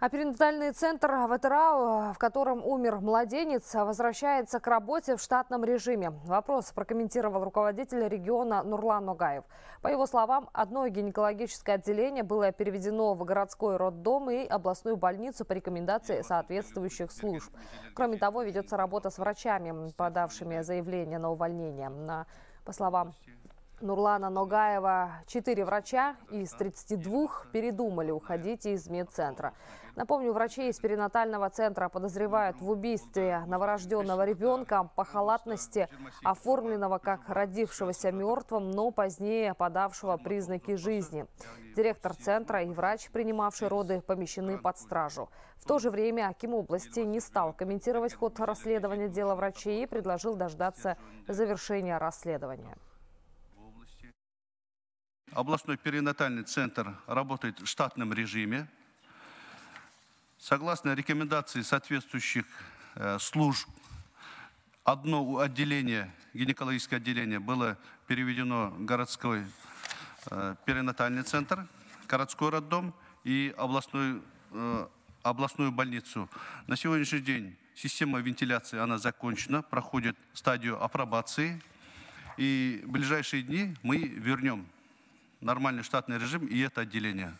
А перинатальный центр ВТРАУ, в котором умер младенец, возвращается к работе в штатном режиме. Вопрос прокомментировал руководитель региона Нурлан Ногаев. По его словам, одно гинекологическое отделение было переведено в городской роддом и областную больницу по рекомендации соответствующих служб. Кроме того, ведется работа с врачами, подавшими заявление на увольнение. по словам Нурлана Ногаева четыре врача из 32 передумали уходить из медцентра. Напомню, врачи из перинатального центра подозревают в убийстве новорожденного ребенка по халатности, оформленного как родившегося мертвым, но позднее подавшего признаки жизни. Директор центра и врач, принимавший роды, помещены под стражу. В то же время Аким области не стал комментировать ход расследования дела врачей и предложил дождаться завершения расследования областной перинатальный центр работает в штатном режиме. Согласно рекомендации соответствующих э, служб, одно отделение, гинекологическое отделение было переведено в городской э, перинатальный центр, городской роддом и областную, э, областную больницу. На сегодняшний день система вентиляции, она закончена, проходит стадию апробации. И в ближайшие дни мы вернем нормальный штатный режим, и это отделение